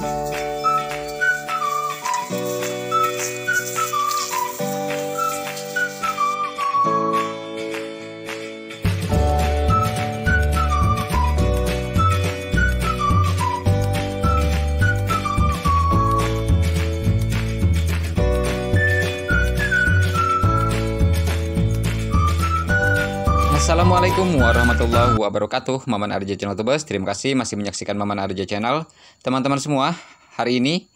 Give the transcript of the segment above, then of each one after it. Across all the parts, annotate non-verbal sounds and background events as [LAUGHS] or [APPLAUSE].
you. Assalamualaikum warahmatullahi wabarakatuh Maman Arja Channel Tubes Terima kasih masih menyaksikan Maman Arja Channel Teman-teman semua Hari ini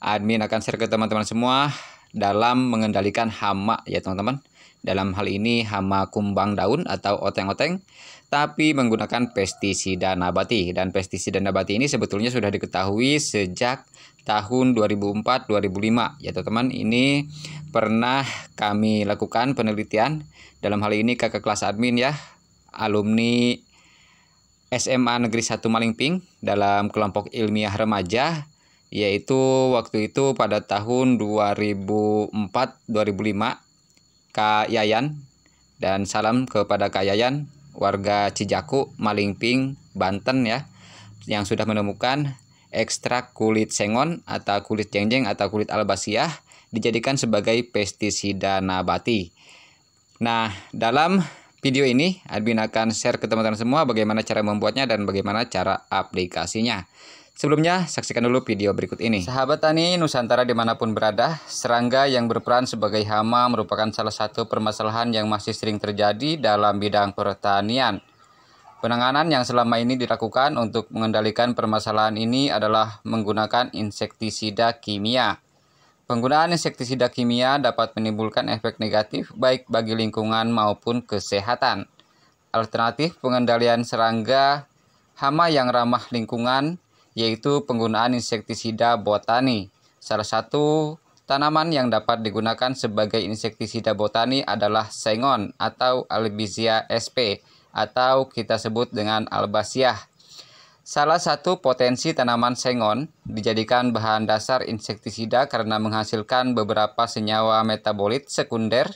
Admin akan share ke teman-teman semua Dalam mengendalikan hama ya teman-teman Dalam hal ini hama kumbang daun atau oteng-oteng tapi menggunakan pestisida nabati. Dan pestisida nabati ini sebetulnya sudah diketahui sejak tahun 2004-2005. Ya teman-teman, ini pernah kami lakukan penelitian. Dalam hal ini kakak kelas admin ya, alumni SMA Negeri 1 Malingping dalam kelompok ilmiah remaja yaitu waktu itu pada tahun 2004-2005 Kak Yayan dan salam kepada Kak Yayan warga Cijaku, Malingping, Banten ya, yang sudah menemukan ekstrak kulit sengon atau kulit jengjeng atau kulit albasiah dijadikan sebagai pestisida nabati. Nah, dalam video ini Admin akan share ke teman-teman semua bagaimana cara membuatnya dan bagaimana cara aplikasinya. Sebelumnya, saksikan dulu video berikut ini. Sahabat tani Nusantara dimanapun berada, serangga yang berperan sebagai hama merupakan salah satu permasalahan yang masih sering terjadi dalam bidang pertanian. Penanganan yang selama ini dilakukan untuk mengendalikan permasalahan ini adalah menggunakan insektisida kimia. Penggunaan insektisida kimia dapat menimbulkan efek negatif baik bagi lingkungan maupun kesehatan. Alternatif pengendalian serangga hama yang ramah lingkungan yaitu penggunaan insektisida botani. Salah satu tanaman yang dapat digunakan sebagai insektisida botani adalah sengon atau Albizia sp atau kita sebut dengan albasiah. Salah satu potensi tanaman sengon dijadikan bahan dasar insektisida karena menghasilkan beberapa senyawa metabolit sekunder.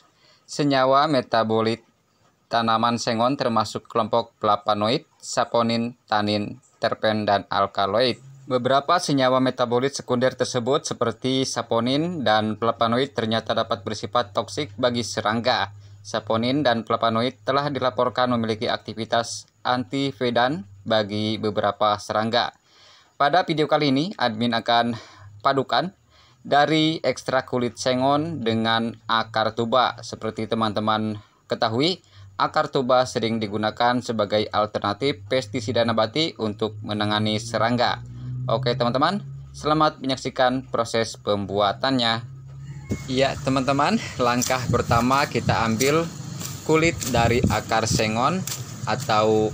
Senyawa metabolit tanaman sengon termasuk kelompok flavonoid, saponin, tanin, terpen, dan alkaloid. Beberapa senyawa metabolit sekunder tersebut seperti saponin dan flavonoid ternyata dapat bersifat toksik bagi serangga. Saponin dan flavonoid telah dilaporkan memiliki aktivitas anti anti-vedan bagi beberapa serangga. Pada video kali ini, admin akan padukan dari ekstrak kulit sengon dengan akar tuba. Seperti teman-teman ketahui, Akar tuba sering digunakan sebagai alternatif pestisida nabati untuk menangani serangga. Oke teman-teman, selamat menyaksikan proses pembuatannya. Ya teman-teman, langkah pertama kita ambil kulit dari akar sengon atau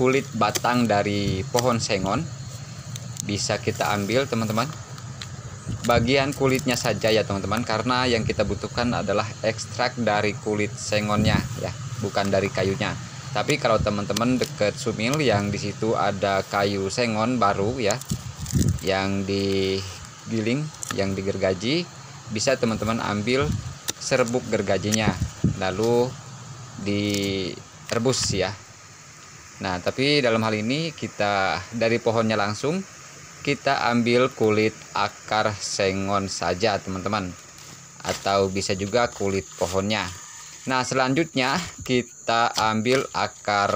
kulit batang dari pohon sengon bisa kita ambil teman-teman bagian kulitnya saja ya teman-teman karena yang kita butuhkan adalah ekstrak dari kulit sengonnya ya bukan dari kayunya tapi kalau teman-teman deket sumil yang di situ ada kayu sengon baru ya yang digiling yang digergaji bisa teman-teman ambil serbuk gergajinya lalu direbus ya nah tapi dalam hal ini kita dari pohonnya langsung kita ambil kulit akar sengon saja teman-teman atau bisa juga kulit pohonnya Nah, selanjutnya kita ambil akar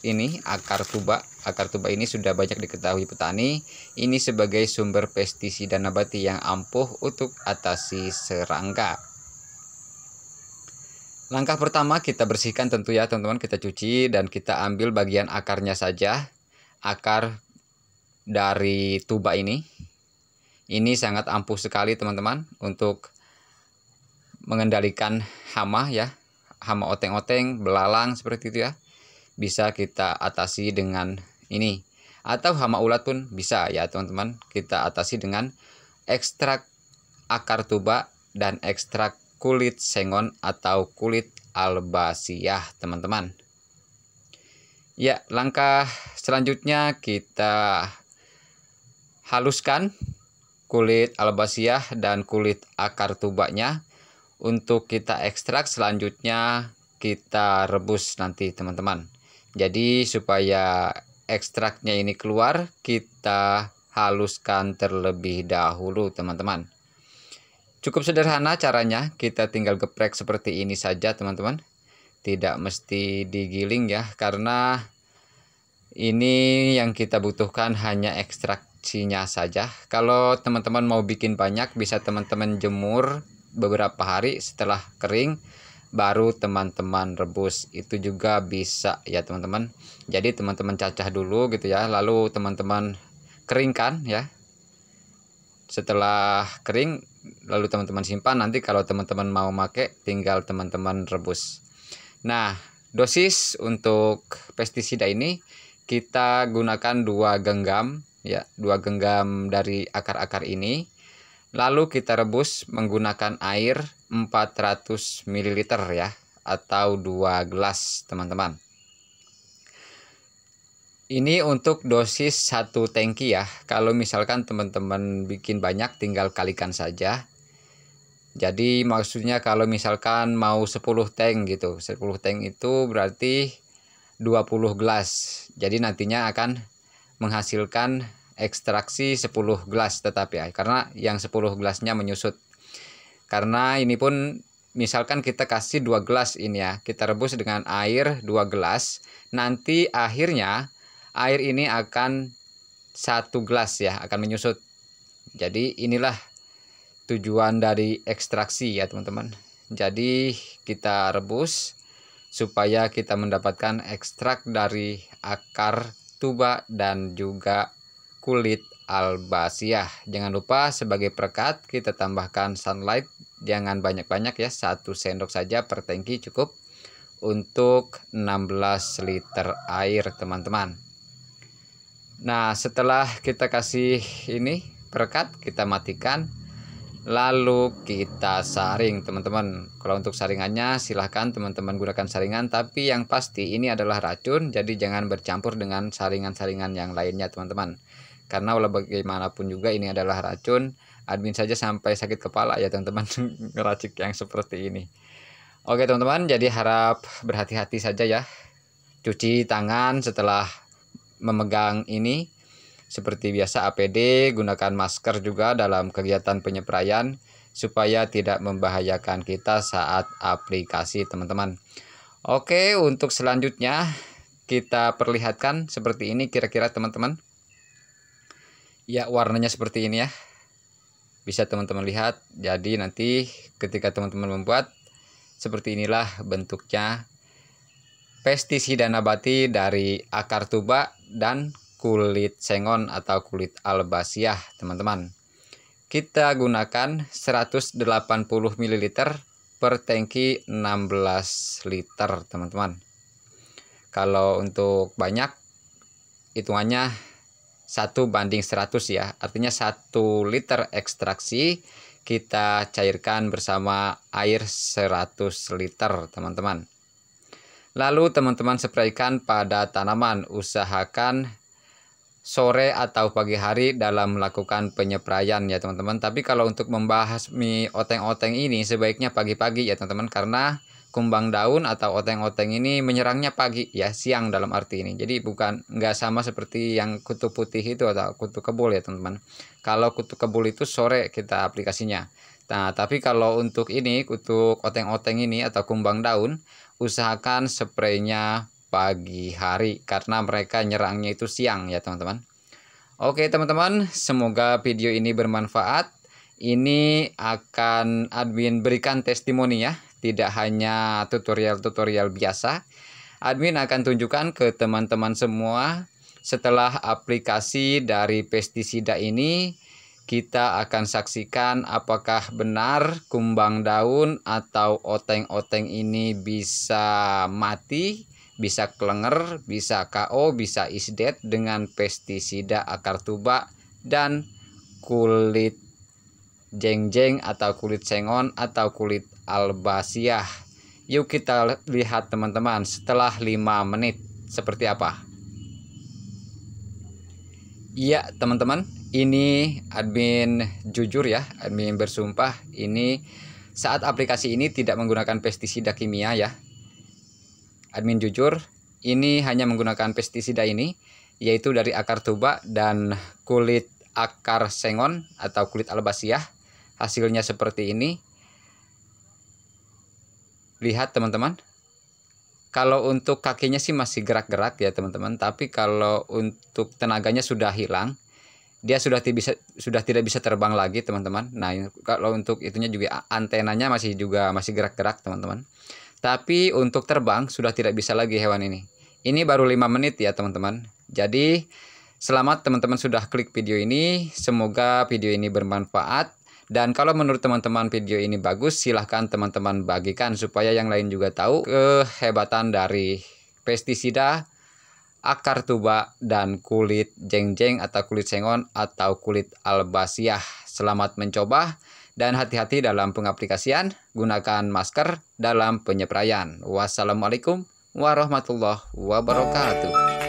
ini, akar tuba. Akar tuba ini sudah banyak diketahui petani. Ini sebagai sumber pestisida nabati yang ampuh untuk atasi serangga. Langkah pertama kita bersihkan tentu ya teman-teman, kita cuci dan kita ambil bagian akarnya saja. Akar dari tuba ini. Ini sangat ampuh sekali teman-teman untuk mengendalikan hama ya hama oteng-oteng, belalang seperti itu ya. Bisa kita atasi dengan ini. Atau hama ulat pun bisa ya teman-teman. Kita atasi dengan ekstrak akar tuba dan ekstrak kulit sengon atau kulit albasiah teman-teman. Ya, langkah selanjutnya kita haluskan kulit albasiah dan kulit akar tubanya untuk kita ekstrak selanjutnya kita rebus nanti teman-teman jadi supaya ekstraknya ini keluar kita haluskan terlebih dahulu teman-teman cukup sederhana caranya kita tinggal geprek seperti ini saja teman-teman tidak mesti digiling ya karena ini yang kita butuhkan hanya ekstraksinya saja kalau teman-teman mau bikin banyak bisa teman-teman jemur beberapa hari setelah kering baru teman-teman rebus itu juga bisa ya teman-teman jadi teman-teman cacah dulu gitu ya lalu teman-teman keringkan ya setelah kering lalu teman-teman simpan nanti kalau teman-teman mau make tinggal teman-teman rebus nah dosis untuk pestisida ini kita gunakan dua genggam ya dua genggam dari akar-akar ini Lalu kita rebus menggunakan air 400 ml ya atau 2 gelas teman-teman. Ini untuk dosis satu tangki ya. Kalau misalkan teman-teman bikin banyak tinggal kalikan saja. Jadi maksudnya kalau misalkan mau 10 tank gitu. 10 tank itu berarti 20 gelas. Jadi nantinya akan menghasilkan ekstraksi 10 gelas tetap ya karena yang 10 gelasnya menyusut karena ini pun misalkan kita kasih dua gelas ini ya kita rebus dengan air dua gelas nanti akhirnya air ini akan satu gelas ya akan menyusut jadi inilah tujuan dari ekstraksi ya teman-teman jadi kita rebus supaya kita mendapatkan ekstrak dari akar tuba dan juga kulit albasiah. Jangan lupa sebagai perekat kita tambahkan sunlight. Jangan banyak-banyak ya, satu sendok saja per tangki cukup untuk 16 liter air teman-teman. Nah setelah kita kasih ini perekat kita matikan lalu kita saring teman-teman kalau untuk saringannya silahkan teman-teman gunakan saringan tapi yang pasti ini adalah racun jadi jangan bercampur dengan saringan-saringan yang lainnya teman-teman karena walau bagaimanapun juga ini adalah racun admin saja sampai sakit kepala ya teman-teman [LAUGHS] ngeracik yang seperti ini oke teman-teman jadi harap berhati-hati saja ya cuci tangan setelah memegang ini seperti biasa APD gunakan masker juga dalam kegiatan penyeprayan supaya tidak membahayakan kita saat aplikasi teman-teman Oke untuk selanjutnya kita perlihatkan seperti ini kira-kira teman-teman ya warnanya seperti ini ya bisa teman-teman lihat jadi nanti ketika teman-teman membuat seperti inilah bentuknya pestisida nabati dari akar tuba dan kulit sengon atau kulit albasiah teman-teman kita gunakan 180 ml per tangki 16 liter teman-teman kalau untuk banyak hitungannya 1 banding 100 ya. Artinya 1 liter ekstraksi kita cairkan bersama air 100 liter, teman-teman. Lalu teman-teman spraykan pada tanaman, usahakan sore atau pagi hari dalam melakukan penyeprayan ya teman-teman. Tapi kalau untuk membahas mie oteng-oteng ini sebaiknya pagi-pagi ya teman-teman karena kumbang daun atau oteng-oteng ini menyerangnya pagi ya siang dalam arti ini jadi bukan nggak sama seperti yang kutu putih itu atau kutu kebul ya teman-teman kalau kutu kebul itu sore kita aplikasinya nah tapi kalau untuk ini kutu oteng-oteng ini atau kumbang daun usahakan spraynya pagi hari karena mereka nyerangnya itu siang ya teman-teman oke teman-teman semoga video ini bermanfaat ini akan admin berikan testimoni ya tidak hanya tutorial-tutorial biasa. Admin akan tunjukkan ke teman-teman semua setelah aplikasi dari pestisida ini kita akan saksikan apakah benar kumbang daun atau oteng-oteng ini bisa mati, bisa kelenger, bisa KO, bisa is dead dengan pestisida akar tuba dan kulit jeng-jeng atau kulit sengon atau kulit al Yuk kita lihat teman-teman setelah 5 menit seperti apa. Iya teman-teman, ini admin jujur ya, admin bersumpah ini saat aplikasi ini tidak menggunakan pestisida kimia ya. Admin jujur, ini hanya menggunakan pestisida ini yaitu dari akar tuba dan kulit akar sengon atau kulit albasiah. Hasilnya seperti ini lihat teman-teman kalau untuk kakinya sih masih gerak-gerak ya teman-teman tapi kalau untuk tenaganya sudah hilang dia sudah tidak bisa sudah tidak bisa terbang lagi teman-teman nah kalau untuk itunya juga antenanya masih juga masih gerak-gerak teman-teman tapi untuk terbang sudah tidak bisa lagi hewan ini ini baru 5 menit ya teman-teman jadi selamat teman-teman sudah klik video ini semoga video ini bermanfaat dan kalau menurut teman-teman video ini bagus, silahkan teman-teman bagikan supaya yang lain juga tahu kehebatan dari pestisida akar tuba dan kulit jeng jeng atau kulit sengon atau kulit albasiah. Selamat mencoba dan hati-hati dalam pengaplikasian, gunakan masker dalam penyeprayan. Wassalamualaikum warahmatullahi wabarakatuh.